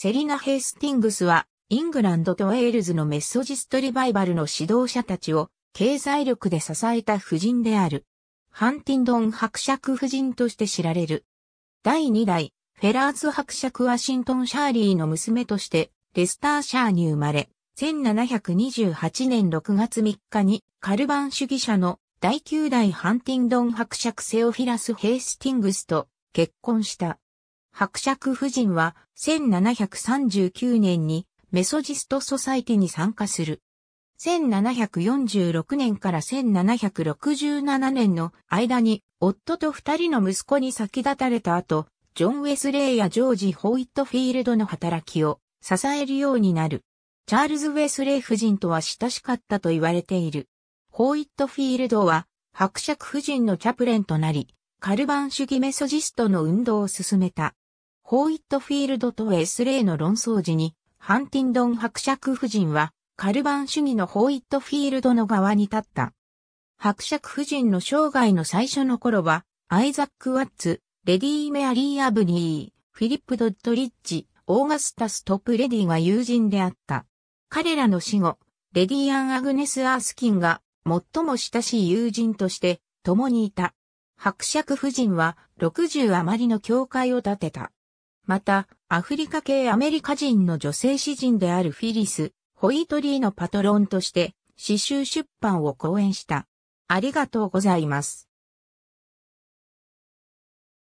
セリナ・ヘイスティングスは、イングランドとウェールズのメッソジストリバイバルの指導者たちを経済力で支えた夫人である。ハンティンドン伯爵夫人として知られる。第2代、フェラーズ伯爵ワシントン・シャーリーの娘として、レスターシャーに生まれ、1728年6月3日にカルバン主義者の第9代ハンティンドン伯爵セオフィラス・ヘイスティングスと結婚した。伯爵夫人は1739年にメソジストソサイティに参加する。1746年から1767年の間に夫と二人の息子に先立たれた後、ジョン・ウェスレイやジョージ・ホイットフィールドの働きを支えるようになる。チャールズ・ウェスレイ夫人とは親しかったと言われている。ホイットフィールドは伯爵夫人のチャプレンとなり、カルバン主義メソジストの運動を進めた。ホーイットフィールドとエスレーの論争時に、ハンティンドン伯爵夫人は、カルバン主義のホーイットフィールドの側に立った。伯爵夫人の生涯の最初の頃は、アイザック・ワッツ、レディー・メアリー・アブニー、フィリップ・ドッドリッチ、オーガスタス・トップ・レディが友人であった。彼らの死後、レディ・アン・アグネス・アースキンが最も親しい友人として共にいた。伯爵夫人は60余りの教会を建てた。また、アフリカ系アメリカ人の女性詩人であるフィリス・ホイートリーのパトロンとして、詩集出版を講演した。ありがとうございます。